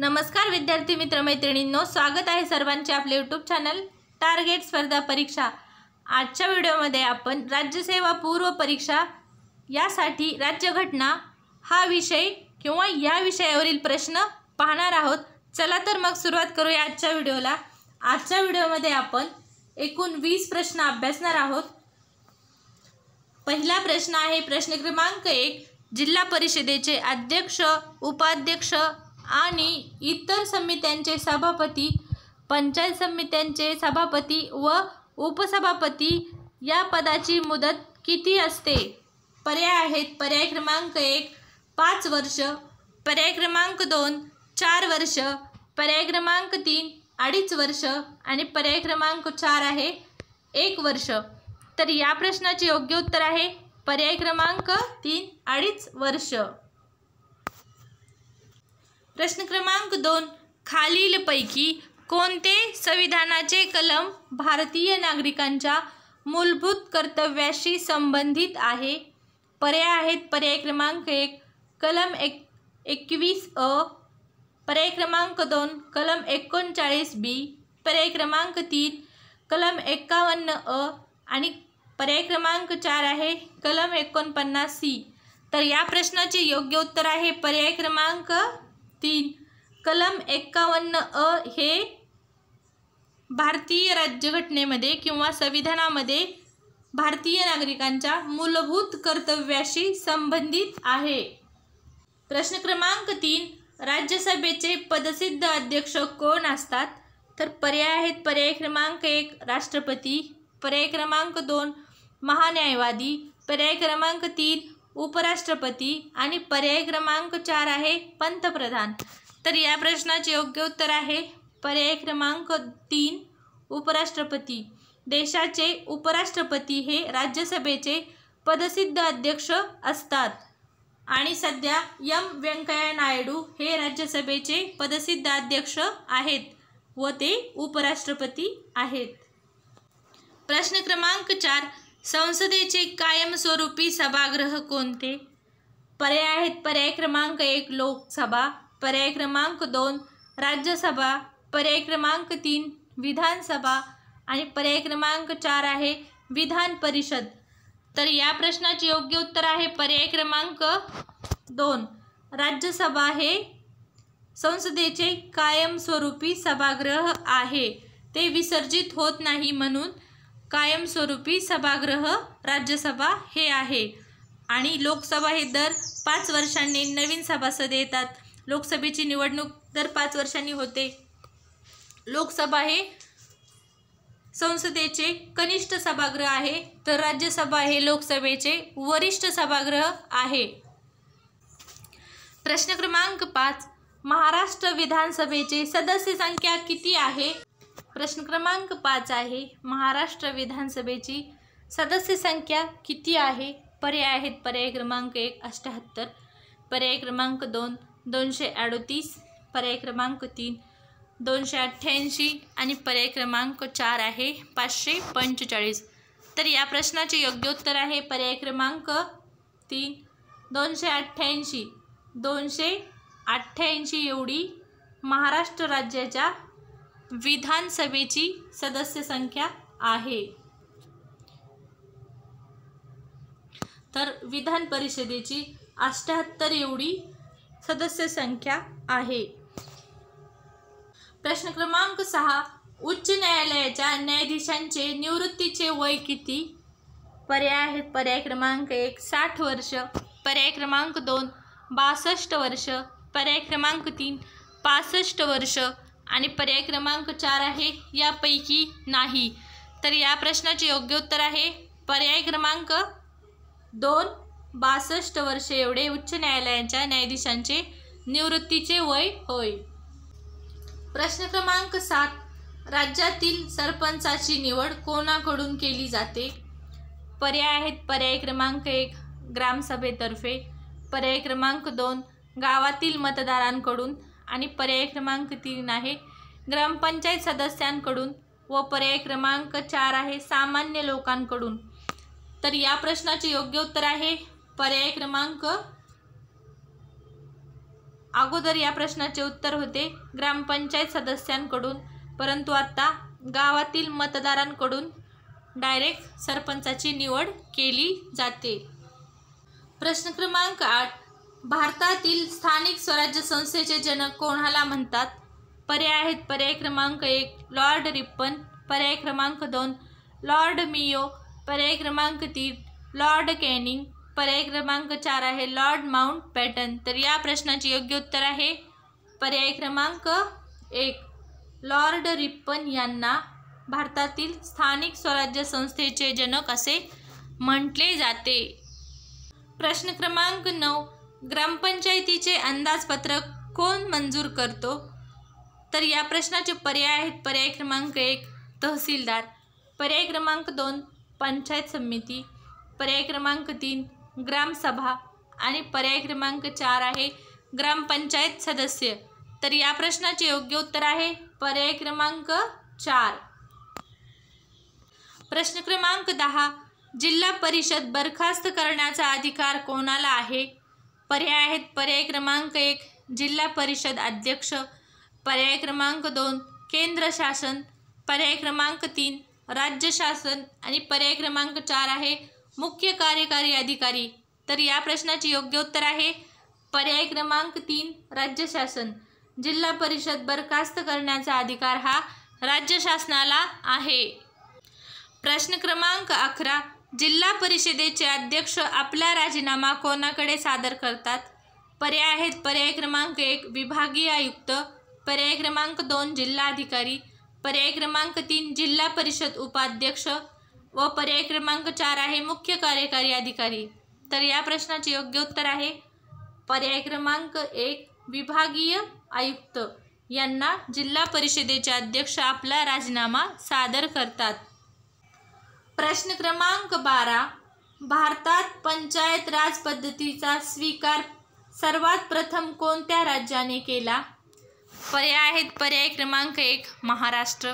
नमस्कार विद्यार्थी मित्र मैत्रिणींनो स्वागत आहे सर्वांचे आपले यूट्यूब चॅनल टार्गेट स्पर्धा परीक्षा आजच्या व्हिडिओमध्ये आपण राज्यसेवा पूर्व परीक्षा यासाठी राज्यघटना हा विषय किंवा या विषयावरील प्रश्न पाहणार आहोत चला तर मग सुरुवात करूया आजच्या व्हिडिओला आजच्या व्हिडिओमध्ये आपण एकूण वीस प्रश्न अभ्यासणार आहोत पहिला प्रश्न आहे प्रश्न क्रमांक एक जिल्हा परिषदेचे अध्यक्ष उपाध्यक्ष आणि इतर समित्यांचे सभापती पंचायत समित्यांचे सभापती व उपसभापती या पदाची मुदत किती असते पर्याय आहेत पर्याय क्रमांक एक पाच वर्ष पर्याय क्रमांक दोन चार वर्ष पर्याय क्रमांक तीन अडीच वर्ष आणि पर्याय क्रमांक चार आहे एक वर्ष तर या प्रश्नाचे योग्य उत्तर आहे पर्याय क्रमांक तीन अडीच वर्ष प्रश्न क्रमांक दोन खालीलपैकी कोणते संविधानाचे कलम भारतीय नागरिकांच्या मूलभूत कर्तव्याशी संबंधित आहे पर्याय आहेत पर्याय क्रमांक एक कलम एक एकवीस अ पर्याय क्रमांक दोन कलम एकोणचाळीस बी पर्याय क्रमांक तीन कलम एक्कावन्न अ आणि पर्याय क्रमांक चार आहे कलम एकोणपन्नास सी तर या प्रश्नाचे योग्य उत्तर आहे पर्याय क्रमांक तीन कलम एक्कावन्न अ हे भारतीय राज्यघटनेमध्ये किंवा संविधानामध्ये भारतीय नागरिकांच्या मूलभूत कर्तव्याशी संबंधित आहे प्रश्न क्रमांक तीन राज्यसभेचे पदसिद्ध अध्यक्ष कोण असतात तर पर्याय आहेत पर्याय क्रमांक एक राष्ट्रपती पर्याय क्रमांक दोन महान्यायवादी पर्याय क्रमांक तीन उपराष्ट्रपती आणि पर्याय क्रमांक चार आहे पंतप्रधान तर या प्रश्नाचे योग्य उत्तर आहे पर्याय क्रमांक तीन उपराष्ट्रपती देशाचे उपराष्ट्रपती हे राज्यसभेचे पदसिद्ध अध्यक्ष असतात आणि सध्या यम व्यंकय्या नायडू हे राज्यसभेचे पदसिद्ध अध्यक्ष आहेत व ते उपराष्ट्रपती आहेत प्रश्न क्रमांक चार संसदेचे कायमस्वरूपी सभागृह कोणते पर्याय आहेत पर्याय क्रमांक एक लोकसभा पर्याय क्रमांक दोन राज्यसभा पर्याय क्रमांक तीन विधानसभा आणि पर्याय क्रमांक चार आहे विधान परिषद तर या प्रश्नाचे योग्य उत्तर आहे पर्याय क्रमांक दोन राज्यसभा हे संसदेचे कायमस्वरूपी सभागृह आहे ते विसर्जित होत नाही म्हणून कायमस्वरूपी सभागृह राज्यसभा हे आहे आणि लोकसभा हे दर पाच वर्षांनी नवीन सभासद येतात लोकसभेची निवडणूक दर पाच वर्षांनी होते लोकसभा हे संसदेचे कनिष्ठ सभागृह आहे तर राज्यसभा हे लोकसभेचे वरिष्ठ सभागृह आहे प्रश्न क्रमांक पाच महाराष्ट्र विधानसभेचे सदस्य संख्या किती आहे प्रश्न क्रमांक पाच आहे महाराष्ट्र विधानसभेची सदस्य संख्या किती आहे पर्याय आहेत पर्याय क्रमांक एक अष्ट्याहत्तर पर्याय क्रमांक दोन दोनशे अडतीस पर्याय क्रमांक तीन दोनशे अठ्ठ्याऐंशी आणि पर्याय क्रमांक चार आहे पाचशे पंचेचाळीस तर या प्रश्नाचे योग्य उत्तर आहे पर्याय क्रमांक तीन दोनशे अठ्ठ्याऐंशी दोनशे अठ्ठ्याऐंशी एवढी महाराष्ट्र राज्याच्या विधानसभेची सदस्य संख्या आहे तर विधान परिषदेची अष्ट्याहत्तर एवढी सदस्य संख्या आहे प्रश्न क्रमांक सहा उच्च न्यायालयाच्या न्यायाधीशांचे निवृत्तीचे वय किती पर्याय आहेत पर्याय क्रमांक एक साठ वर्ष पर्याय क्रमांक दोन बासष्ट वर्ष पर्याय क्रमांक तीन पासष्ट वर्ष आणि पर्याय क्रमांक चार आहे यापैकी नाही तर या प्रश्नाचे योग्य उत्तर आहे पर्याय क्रमांक दोन बासष्ट वर्षे एवढे उच्च न्यायालयाच्या न्यायाधीशांचे निवृत्तीचे वय होय प्रश्न क्रमांक सात राज्यातील सरपंचाची निवड कोणाकडून केली जाते पर्याय आहेत पर्याय क्रमांक एक ग्रामसभेतर्फे पर्याय क्रमांक दोन गावातील मतदारांकडून आणि पर्याय क्रमांक तीन आहे ग्रामपंचायत सदस्यांकडून व पर्याय क्रमांक चार आहे सामान्य लोकांकडून तर या प्रश्नाचे योग्य उत्तर आहे पर्याय क्रमांक अगोदर या प्रश्नाचे उत्तर होते ग्रामपंचायत सदस्यांकडून परंतु आता गावातील मतदारांकडून डायरेक्ट सरपंचाची निवड केली जाते प्रश्न क्रमांक आठ भारतातील स्थानिक स्वराज्य संस्थेचे जनक कोणाला म्हणतात पर्याय आहेत पर्याय क्रमांक एक लॉर्ड रिप्पन पर्याय क्रमांक दोन लॉर्ड मियो पर्याय क्रमांक तीन लॉर्ड कॅनिंग पर्याय क्रमांक चार आहे लॉर्ड माउंट पॅटर्न तर या प्रश्नाचे योग्य उत्तर आहे पर्याय क्रमांक एक लॉर्ड रिप्पन यांना भारतातील स्थानिक स्वराज्य संस्थेचे जनक असे म्हटले जाते प्रश्न क्रमांक नऊ ग्रामपंचायतीचे अंदाजपत्रक कोण मंजूर करतो तर या प्रश्नाचे पर्याय आहेत पर्याय क्रमांक एक तहसीलदार पर्याय क्रमांक दोन पंचायत समिती पर्याय क्रमांक तीन ग्रामसभा आणि पर्याय क्रमांक चार आहे ग्रामपंचायत सदस्य तर या प्रश्नाचे योग्य उत्तर आहे पर्याय क्रमांक चार प्रश्न क्रमांक दहा जिल्हा परिषद बरखास्त करण्याचा अधिकार कोणाला आहे पर्याय आहेत पर्याय क्रमांक एक जिल्हा परिषद अध्यक्ष पर्याय क्रमांक दोन केंद्र शासन पर्याय क्रमांक तीन राज्य शासन आणि पर्याय क्रमांक चार आहे मुख्य कार्यकारी अधिकारी तर या प्रश्नाचे योग्य उत्तर आहे पर्याय क्रमांक तीन राज्य शासन जिल्हा परिषद बरखास्त करण्याचा अधिकार हा राज्य शासनाला आहे प्रश्न क्रमांक अकरा जिल्हा परिषदेचे अध्यक्ष आपला राजीनामा कोणाकडे सादर करतात पर्याय आहेत पर्याय क्रमांक एक विभागीय आयुक्त पर्याय क्रमांक दोन जिल्हाधिकारी पर्याय क्रमांक तीन जिल्हा परिषद उपाध्यक्ष व पर्याय क्रमांक चार आहे मुख्य कार्यकारी अधिकारी तर या प्रश्नाचे योग्य उत्तर आहे पर्याय क्रमांक एक विभागीय आयुक्त यांना जिल्हा परिषदेचे अध्यक्ष आपला राजीनामा सादर करतात प्रश्न क्रमांक बारा भारतात पंचायत राज पद्धतीचा स्वीकार सर्वात प्रथम कोणत्या राज्याने केला पर्याय आहेत पर्याय क्रमांक एक महाराष्ट्र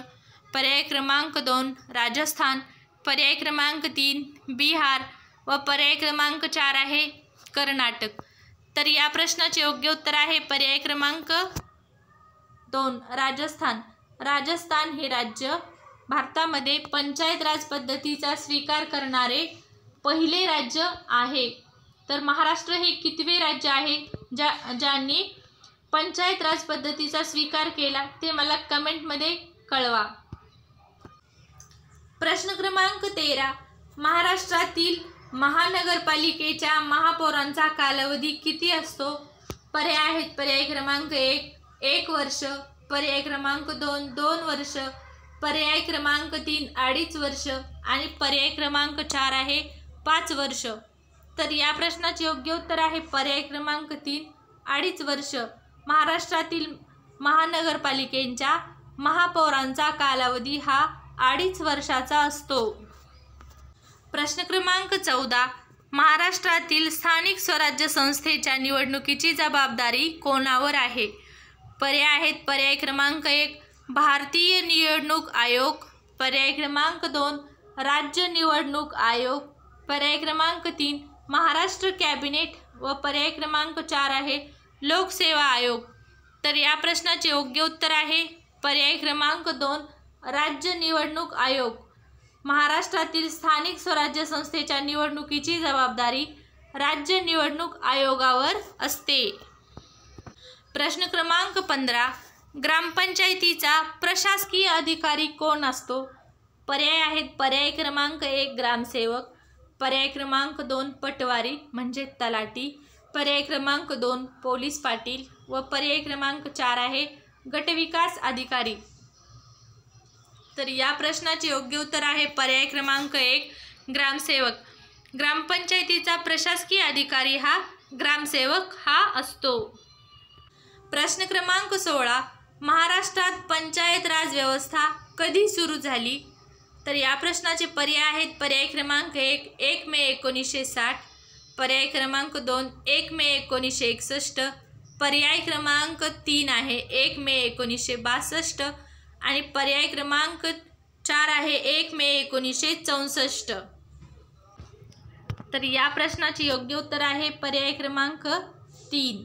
पर्याय क्रमांक दोन राजस्थान पर्याय क्रमांक तीन बिहार व पर्याय क्रमांक चार आहे कर्नाटक तर या प्रश्नाचे योग्य उत्तर आहे पर्याय क्रमांक दोन राजस्थान राजस्थान हे राज्य भारतामध्ये पंचायत राज पद्धतीचा स्वीकार करणारे पहिले राज्य आहे तर महाराष्ट्र हे कितवे राज्य आहे ज्या ज्यांनी पंचायत राज पद्धतीचा स्वीकार केला ते मला कमेंटमध्ये कळवा प्रश्न क्रमांक तेरा महाराष्ट्रातील महानगरपालिकेच्या महापौरांचा कालावधी किती असतो पर्याय आहेत पर्याय क्रमांक एक एक वर्ष पर्याय क्रमांक दोन दोन वर्ष पर्याय क्रमांक तीन अडीच वर्ष आणि पर्याय क्रमांक चार आहे पाच वर्ष तर या प्रश्नाचे योग्य उत्तर आहे पर्याय क्रमांक तीन अडीच वर्ष महाराष्ट्रातील महानगरपालिकेंच्या महापौरांचा कालावधी हा अडीच वर्षाचा असतो प्रश्न क्रमांक चौदा महाराष्ट्रातील स्थानिक स्वराज्य संस्थेच्या निवडणुकीची जबाबदारी कोणावर आहे पर्याय आहेत पर्याय क्रमांक एक भारतीय निवडणूक आयोग पर्याय क्रमांक दोन राज्य निवडणूक आयोग पर्याय क्रमांक तीन महाराष्ट्र कॅबिनेट व पर्याय क्रमांक चार आहे लोकसेवा आयोग तर या प्रश्नाचे योग्य उत्तर आहे पर्याय क्रमांक दोन राज्य निवडणूक आयोग महाराष्ट्रातील स्थानिक स्वराज्य संस्थेच्या निवडणुकीची जबाबदारी राज्य निवडणूक आयोगावर असते प्रश्न क्रमांक पंधरा ग्रामपंचायतीचा प्रशासकीय अधिकारी कोण असतो पर्याय आहेत पर्याय क्रमांक एक ग्रामसेवक पर्याय क्रमांक दोन पटवारी म्हणजे तलाटी पर्याय क्रमांक दोन पोलीस पाटील व पर्याय क्रमांक चार आहे गटविकास अधिकारी तर या प्रश्नाचे योग्य उत्तर आहे पर्याय क्रमांक एक ग्रामसेवक ग्रामपंचायतीचा प्रशासकीय अधिकारी हा ग्रामसेवक हा असतो प्रश्न क्रमांक सोळा महाराष्ट्रात पंचायत राज व्यवस्था कधी सुरू झाली तर या प्रश्नाचे पर्याय आहेत पर्याय क्रमांक एक एक मे एकोणीसशे साठ पर्याय क्रमांक दोन एक मे एकोणीसशे एकसष्ट पर्याय क्रमांक तीन आहे एक मे एकोणीसशे बासष्ट आणि पर्याय क्रमांक चार आहे एक मे एकोणीसशे चौसष्ट तर या प्रश्नाचे योग्य उत्तर आहे पर्याय क्रमांक तीन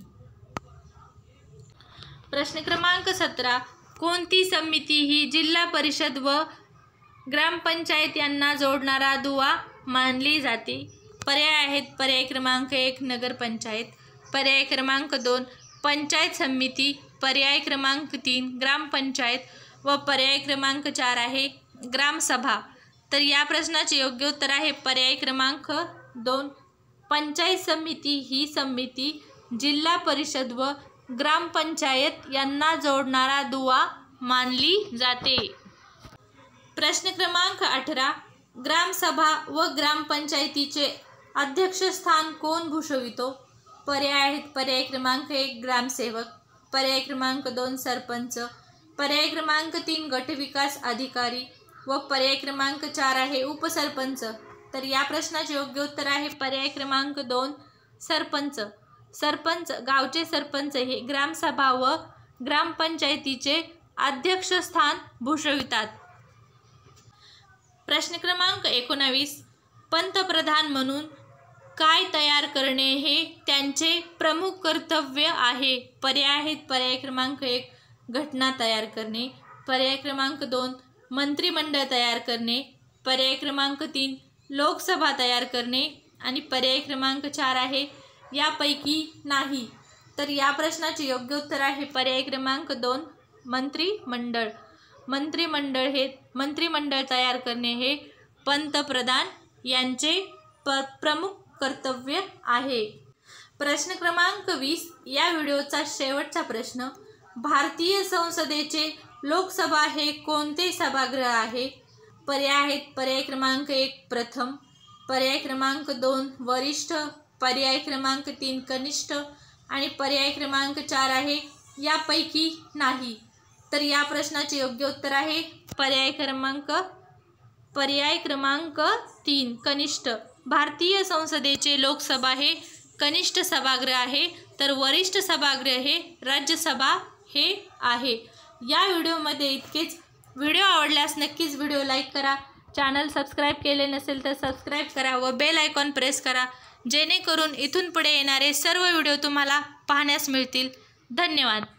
प्रश्न क्रमांक सतरा कोणती समिती ही जिल्हा परिषद व ग्रामपंचायत यांना जोडणारा दुवा मानली जाते पर्याय आहेत पर्याय क्रमांक एक नगरपंचायत पर्याय क्रमांक दोन पंचायत समिती पर्याय क्रमांक तीन ग्रामपंचायत व पर्याय क्रमांक चार आहे ग्रामसभा तर या प्रश्नाचे योग्य उत्तर आहे पर्याय क्रमांक दोन पंचायत समिती ही समिती जिल्हा परिषद व ग्रामपंचायत यांना जोडणारा दुवा मानली जाते प्रश्न क्रमांक अठरा ग्रामसभा व ग्रामपंचायतीचे अध्यक्षस्थान कोण भूषवितो पर्याय आहेत पर्याय क्रमांक एक ग्रामसेवक पर्याय क्रमांक दोन सरपंच पर्याय क्रमांक तीन गटविकास अधिकारी व पर्याय क्रमांक चार आहे उपसरपंच तर या प्रश्नाचे योग्य उत्तर आहे पर्याय क्रमांक दोन सरपंच सरपंच गावचे सरपंच हे ग्रामसभा व ग्रामपंचायतीचे अध्यक्षस्थान भूषवितात प्रश्न क्रमांक एकोणावीस पंतप्रधान म्हणून काय तयार करणे हे त्यांचे प्रमुख कर्तव्य आहे पर्याय आहेत पर्याय क्रमांक एक घटना तयार करणे पर्याय क्रमांक दोन मंत्रिमंडळ तयार करणे पर्याय क्रमांक तीन लोकसभा तयार करणे आणि पर्याय क्रमांक चार आहे यापैकी नाही तर या प्रश्नाचे योग्य उत्तर आहे पर्याय क्रमांक दोन मंत्रिमंडळ मंत्रिमंडळ हे मंत्रिमंडळ तयार करणे हे पंतप्रधान यांचे प प्रमुख कर्तव्य आहे प्रश्न क्रमांक वीस या व्हिडिओचा शेवटचा प्रश्न भारतीय संसदेचे लोकसभा हे कोणते सभागृह आहे पर्याय आहेत पर्याय क्रमांक एक प्रथम पर्याय क्रमांक दोन वरिष्ठ पर्याय क्रमांक तीन कनिष्ठ आणि पर्याय क्रमांक चार आहे यापैकी नाही तर या प्रश्नाचे योग्य उत्तर आहे पर्याय क्रमांक पर्याय क्रमांक तीन कनिष्ठ भारतीय संसदेचे लोकसभा हे कनिष्ठ सभागृह आहे तर वरिष्ठ सभागृह हे राज्यसभा हे आहे या व्हिडिओमध्ये इतकेच व्हिडिओ आवडल्यास नक्कीच व्हिडिओ लाईक करा चॅनल सबस्क्राईब केले नसेल तर सबस्क्राईब करा व बेल आयकॉन प्रेस करा जेणेकरून इथून पुढे येणारे सर्व व्हिडिओ तुम्हाला पाहण्यास मिळतील धन्यवाद